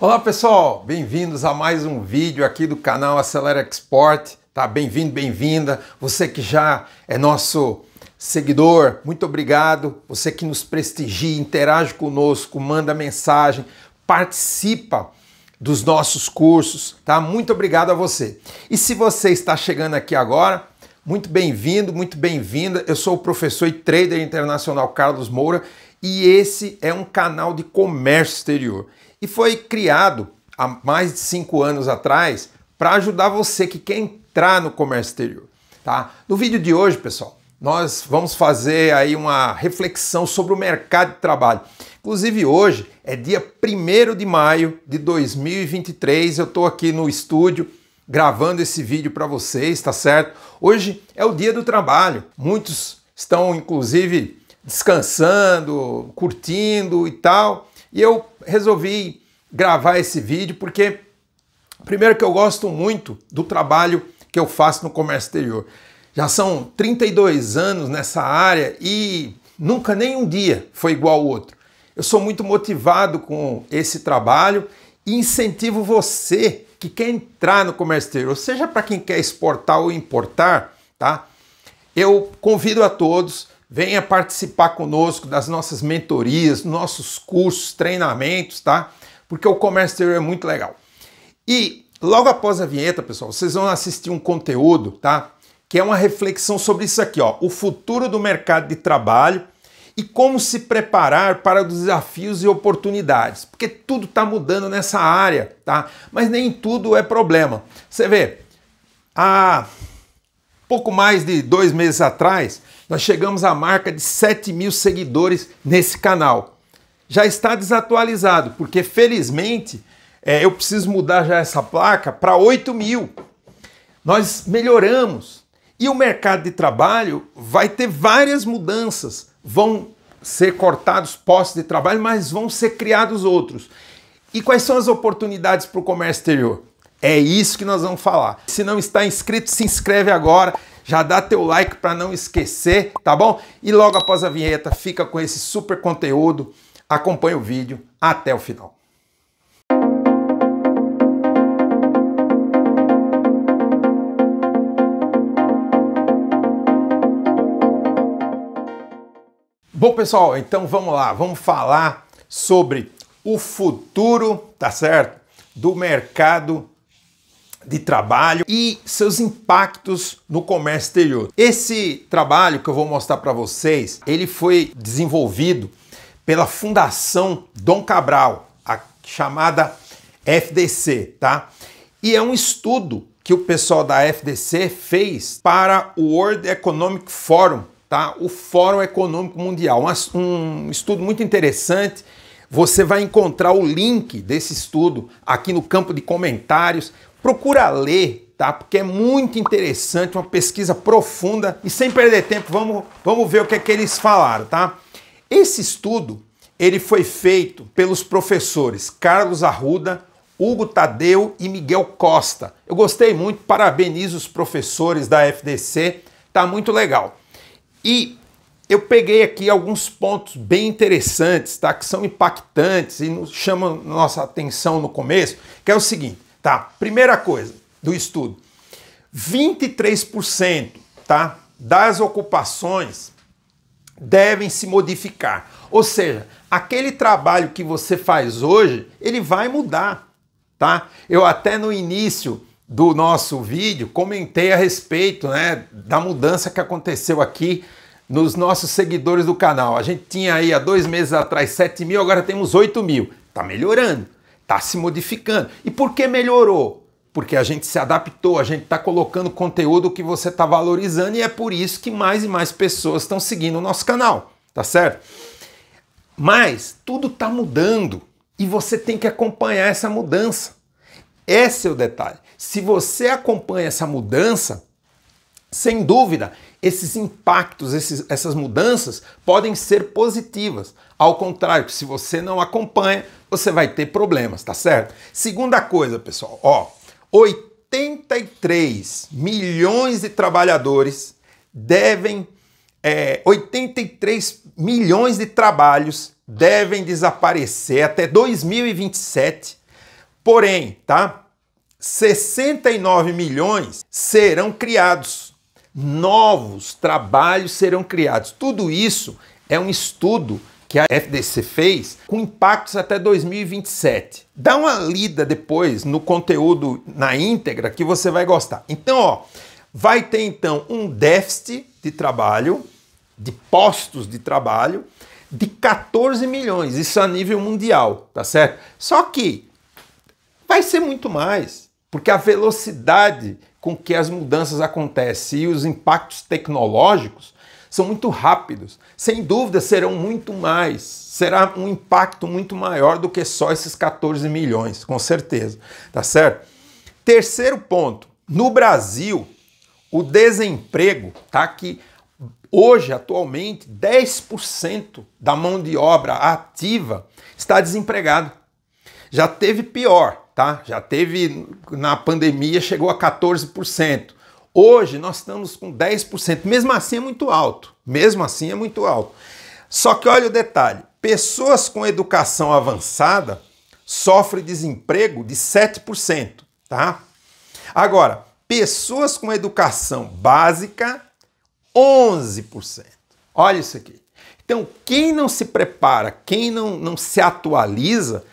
Olá pessoal, bem-vindos a mais um vídeo aqui do canal Acelera Export, tá? Bem-vindo, bem-vinda. Você que já é nosso seguidor, muito obrigado. Você que nos prestigia, interage conosco, manda mensagem, participa dos nossos cursos, tá? Muito obrigado a você. E se você está chegando aqui agora, muito bem-vindo, muito bem-vinda. Eu sou o professor e trader internacional Carlos Moura e esse é um canal de comércio exterior. E foi criado há mais de cinco anos atrás para ajudar você que quer entrar no comércio exterior. Tá? No vídeo de hoje, pessoal, nós vamos fazer aí uma reflexão sobre o mercado de trabalho. Inclusive hoje é dia 1 de maio de 2023, eu estou aqui no estúdio gravando esse vídeo para vocês, tá certo? Hoje é o dia do trabalho. Muitos estão inclusive descansando, curtindo e tal. E eu resolvi gravar esse vídeo porque, primeiro, que eu gosto muito do trabalho que eu faço no comércio exterior. Já são 32 anos nessa área e nunca nem um dia foi igual ao outro. Eu sou muito motivado com esse trabalho e incentivo você que quer entrar no comércio exterior, seja para quem quer exportar ou importar, tá? Eu convido a todos Venha participar conosco das nossas mentorias, nossos cursos, treinamentos, tá? Porque o comércio exterior é muito legal. E logo após a vinheta, pessoal, vocês vão assistir um conteúdo, tá? Que é uma reflexão sobre isso aqui, ó, o futuro do mercado de trabalho e como se preparar para os desafios e oportunidades, porque tudo está mudando nessa área, tá? Mas nem tudo é problema. Você vê, há pouco mais de dois meses atrás nós chegamos à marca de 7 mil seguidores nesse canal. Já está desatualizado, porque felizmente é, eu preciso mudar já essa placa para 8 mil. Nós melhoramos. E o mercado de trabalho vai ter várias mudanças. Vão ser cortados postos de trabalho, mas vão ser criados outros. E quais são as oportunidades para o comércio exterior? É isso que nós vamos falar. Se não está inscrito, se inscreve agora já dá teu like para não esquecer, tá bom? E logo após a vinheta, fica com esse super conteúdo. Acompanhe o vídeo até o final. Bom, pessoal, então vamos lá, vamos falar sobre o futuro, tá certo? Do mercado de trabalho e seus impactos no comércio exterior. Esse trabalho que eu vou mostrar para vocês, ele foi desenvolvido pela Fundação Dom Cabral, a chamada FDC, tá? E é um estudo que o pessoal da FDC fez para o World Economic Forum, tá? O Fórum Econômico Mundial, um estudo muito interessante você vai encontrar o link desse estudo aqui no campo de comentários. Procura ler, tá? Porque é muito interessante, uma pesquisa profunda e sem perder tempo, vamos, vamos ver o que é que eles falaram, tá? Esse estudo, ele foi feito pelos professores Carlos Arruda, Hugo Tadeu e Miguel Costa. Eu gostei muito, parabenizo os professores da FDC, tá muito legal. E eu peguei aqui alguns pontos bem interessantes, tá? Que são impactantes e nos chamam nossa atenção no começo, que é o seguinte: Tá? Primeira coisa do estudo: 23% tá? das ocupações devem se modificar. Ou seja, aquele trabalho que você faz hoje, ele vai mudar, tá? Eu até no início do nosso vídeo comentei a respeito, né, da mudança que aconteceu aqui nos nossos seguidores do canal. A gente tinha aí há dois meses atrás 7 mil, agora temos 8 mil. Tá melhorando está se modificando. E por que melhorou? Porque a gente se adaptou, a gente está colocando conteúdo que você está valorizando e é por isso que mais e mais pessoas estão seguindo o nosso canal, tá certo? Mas tudo está mudando e você tem que acompanhar essa mudança. Esse é o detalhe. Se você acompanha essa mudança, sem dúvida, esses impactos, esses, essas mudanças podem ser positivas. Ao contrário, se você não acompanha, você vai ter problemas, tá certo? Segunda coisa, pessoal, ó, 83 milhões de trabalhadores devem, é, 83 milhões de trabalhos devem desaparecer até 2027, porém, tá? 69 milhões serão criados, novos trabalhos serão criados. Tudo isso é um estudo que a FDC fez, com impactos até 2027. Dá uma lida depois no conteúdo na íntegra que você vai gostar. Então, ó, vai ter então um déficit de trabalho, de postos de trabalho, de 14 milhões, isso a nível mundial, tá certo? Só que vai ser muito mais, porque a velocidade com que as mudanças acontecem e os impactos tecnológicos são muito rápidos. Sem dúvida, serão muito mais. Será um impacto muito maior do que só esses 14 milhões, com certeza. Tá certo? Terceiro ponto: no Brasil, o desemprego tá aqui. Hoje, atualmente, 10% da mão de obra ativa está desempregado. Já teve pior, tá? Já teve na pandemia chegou a 14%. Hoje nós estamos com 10%. Mesmo assim é muito alto. Mesmo assim é muito alto. Só que olha o detalhe: pessoas com educação avançada sofrem desemprego de 7%, tá? Agora, pessoas com educação básica, 11%. Olha isso aqui. Então, quem não se prepara, quem não, não se atualiza,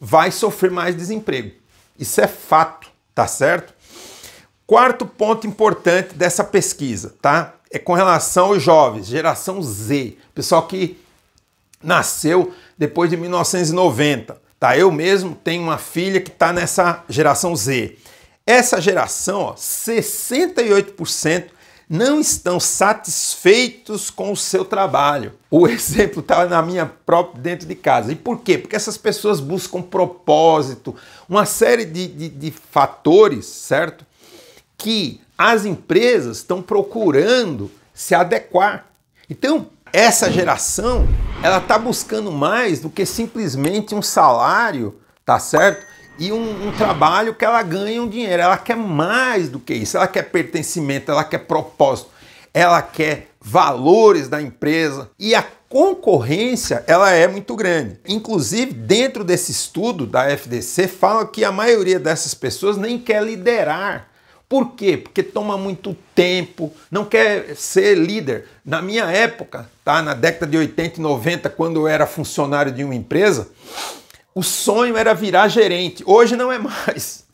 vai sofrer mais desemprego. Isso é fato, tá certo? Quarto ponto importante dessa pesquisa, tá? É com relação aos jovens, geração Z, pessoal que nasceu depois de 1990, tá? Eu mesmo tenho uma filha que está nessa geração Z. Essa geração, ó, 68% não estão satisfeitos com o seu trabalho. O exemplo está na minha própria dentro de casa. E por quê? Porque essas pessoas buscam propósito, uma série de, de, de fatores, certo? que as empresas estão procurando se adequar. Então, essa geração, ela está buscando mais do que simplesmente um salário, tá certo? E um, um, trabalho que ela ganha um dinheiro. Ela quer mais do que isso. Ela quer pertencimento, ela quer propósito, ela quer valores da empresa. E a concorrência, ela é muito grande. Inclusive, dentro desse estudo da FDC, fala que a maioria dessas pessoas nem quer liderar por quê? Porque toma muito tempo, não quer ser líder. Na minha época, tá? na década de 80 e 90, quando eu era funcionário de uma empresa, o sonho era virar gerente. Hoje não é mais,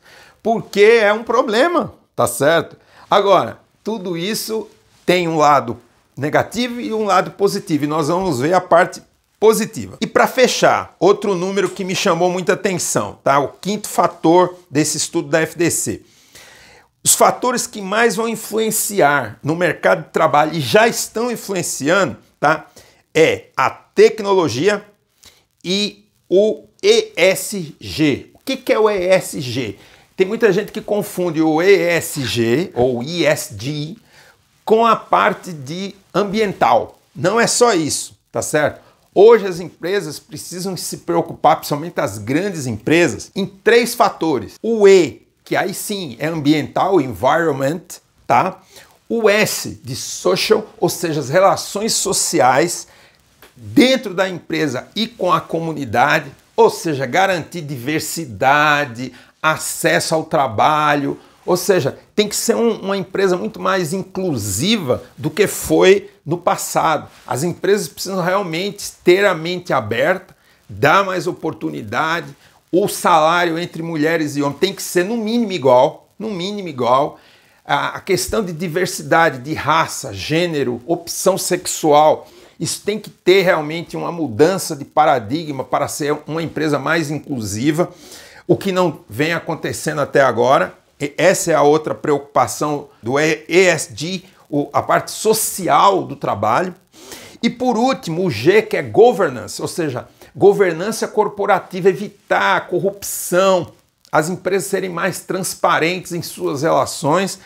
porque é um problema, tá certo? Agora, tudo isso tem um lado negativo e um lado positivo, e nós vamos ver a parte positiva. E para fechar, outro número que me chamou muita atenção, tá? O quinto fator desse estudo da FDC os fatores que mais vão influenciar no mercado de trabalho e já estão influenciando, tá? É a tecnologia e o ESG. O que, é o ESG? Tem muita gente que confunde o ESG ou ESG com a parte de ambiental. Não é só isso, tá certo? Hoje as empresas precisam se preocupar, principalmente as grandes empresas, em três fatores. O E que aí sim é ambiental, environment, tá? O S de social, ou seja, as relações sociais dentro da empresa e com a comunidade, ou seja, garantir diversidade, acesso ao trabalho, ou seja, tem que ser um, uma empresa muito mais inclusiva do que foi no passado. As empresas precisam realmente ter a mente aberta, dar mais oportunidade, o salário entre mulheres e homens tem que ser no mínimo igual, no mínimo igual. A questão de diversidade, de raça, gênero, opção sexual, isso tem que ter realmente uma mudança de paradigma para ser uma empresa mais inclusiva, o que não vem acontecendo até agora. E essa é a outra preocupação do ESG, a parte social do trabalho. E por último, o G, que é governance, ou seja, governança corporativa, evitar a corrupção, as empresas serem mais transparentes em suas relações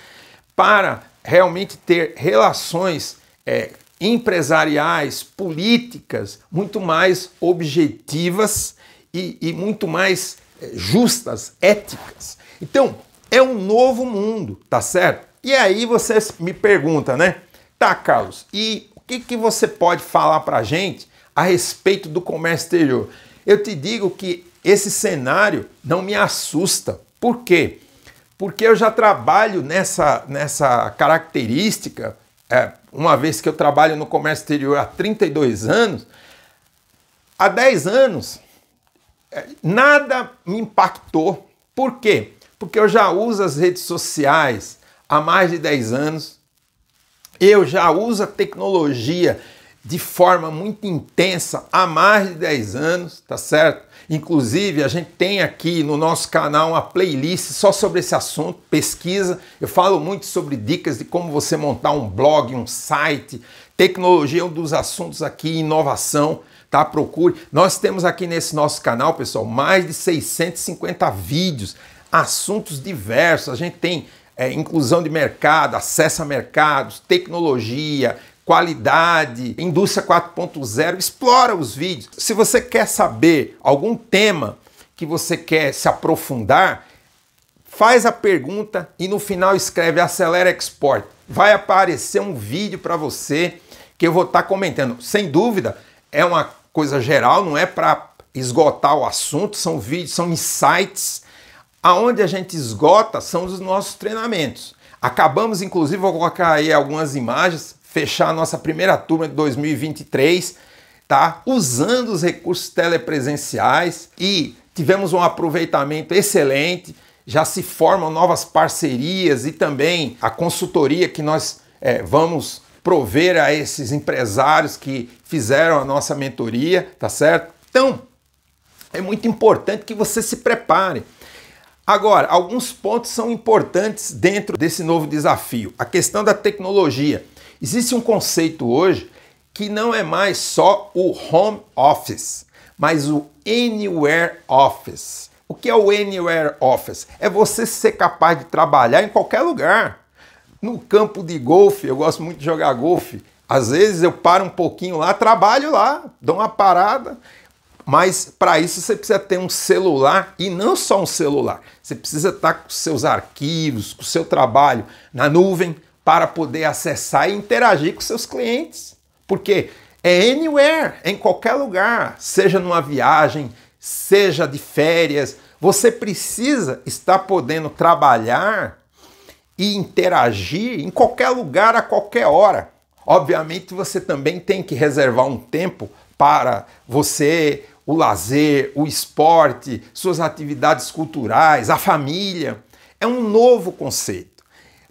para realmente ter relações é, empresariais, políticas muito mais objetivas e, e muito mais é, justas, éticas. Então, é um novo mundo, tá certo? E aí você me pergunta, né? Tá, Carlos, e o que, que você pode falar para gente a respeito do comércio exterior. Eu te digo que esse cenário não me assusta. Por quê? Porque eu já trabalho nessa, nessa característica, é, uma vez que eu trabalho no comércio exterior há 32 anos, há 10 anos é, nada me impactou. Por quê? Porque eu já uso as redes sociais há mais de 10 anos, eu já uso a tecnologia de forma muito intensa há mais de 10 anos, tá certo? Inclusive, a gente tem aqui no nosso canal uma playlist só sobre esse assunto, pesquisa. Eu falo muito sobre dicas de como você montar um blog, um site. Tecnologia é um dos assuntos aqui, inovação, tá? Procure. Nós temos aqui nesse nosso canal, pessoal, mais de 650 vídeos, assuntos diversos. A gente tem é, inclusão de mercado, acesso a mercados, tecnologia, qualidade, indústria 4.0, explora os vídeos. Se você quer saber algum tema que você quer se aprofundar, faz a pergunta e no final escreve Acelera Export. Vai aparecer um vídeo para você que eu vou estar tá comentando. Sem dúvida, é uma coisa geral, não é para esgotar o assunto, são vídeos, são insights. Aonde a gente esgota são os nossos treinamentos. Acabamos, inclusive, vou colocar aí algumas imagens fechar a nossa primeira turma de 2023, tá? Usando os recursos telepresenciais e tivemos um aproveitamento excelente. Já se formam novas parcerias e também a consultoria que nós é, vamos prover a esses empresários que fizeram a nossa mentoria, tá certo? Então, é muito importante que você se prepare. Agora, alguns pontos são importantes dentro desse novo desafio. A questão da tecnologia. Existe um conceito hoje que não é mais só o home office, mas o anywhere office. O que é o anywhere office? É você ser capaz de trabalhar em qualquer lugar. No campo de golfe, eu gosto muito de jogar golfe. Às vezes eu paro um pouquinho lá, trabalho lá, dou uma parada. Mas para isso você precisa ter um celular e não só um celular. Você precisa estar com seus arquivos, com o seu trabalho na nuvem, para poder acessar e interagir com seus clientes. Porque é anywhere, em qualquer lugar, seja numa viagem, seja de férias, você precisa estar podendo trabalhar e interagir em qualquer lugar, a qualquer hora. Obviamente, você também tem que reservar um tempo para você, o lazer, o esporte, suas atividades culturais, a família. É um novo conceito.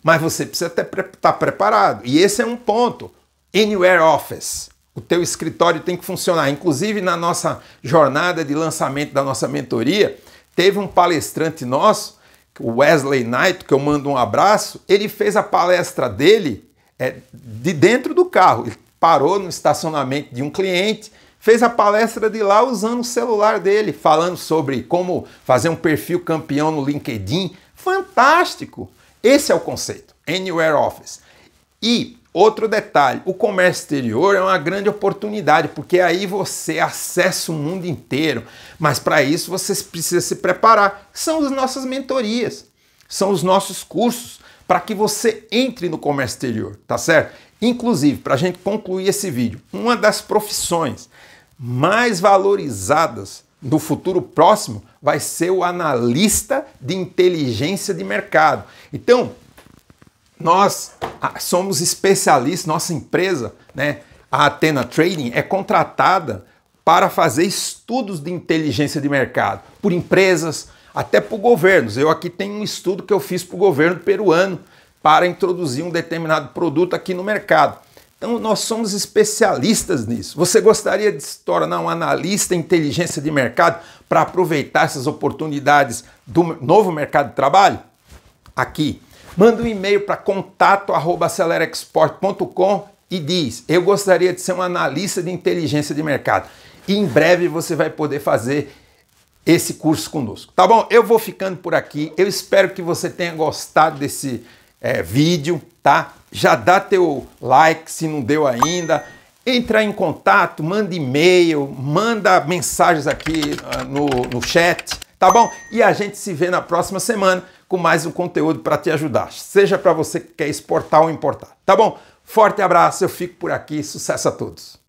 Mas você precisa estar tá preparado. E esse é um ponto. Anywhere Office. O teu escritório tem que funcionar. Inclusive, na nossa jornada de lançamento da nossa mentoria, teve um palestrante nosso, o Wesley Knight, que eu mando um abraço. Ele fez a palestra dele é, de dentro do carro. Ele parou no estacionamento de um cliente, fez a palestra de lá usando o celular dele, falando sobre como fazer um perfil campeão no LinkedIn. Fantástico! Esse é o conceito, Anywhere Office. E outro detalhe, o comércio exterior é uma grande oportunidade, porque aí você acessa o mundo inteiro, mas para isso você precisa se preparar. São as nossas mentorias, são os nossos cursos para que você entre no comércio exterior, tá certo? Inclusive, para a gente concluir esse vídeo, uma das profissões mais valorizadas no futuro próximo, vai ser o analista de inteligência de mercado. Então, nós ah, somos especialistas, nossa empresa, né, a Atena Trading, é contratada para fazer estudos de inteligência de mercado por empresas, até por governos. Eu aqui tenho um estudo que eu fiz para o governo peruano para introduzir um determinado produto aqui no mercado. Então, nós somos especialistas nisso. Você gostaria de se tornar um analista em inteligência de mercado para aproveitar essas oportunidades do novo mercado de trabalho? Aqui. Manda um e-mail para contato@acelerexport.com e diz: "Eu gostaria de ser um analista de inteligência de mercado". E em breve você vai poder fazer esse curso conosco. Tá bom? Eu vou ficando por aqui. Eu espero que você tenha gostado desse é, vídeo, tá? já dá teu like se não deu ainda, entra em contato, manda e-mail, manda mensagens aqui ah, no, no chat, tá bom? E a gente se vê na próxima semana com mais um conteúdo para te ajudar, seja para você que quer exportar ou importar, tá bom? Forte abraço, eu fico por aqui, sucesso a todos!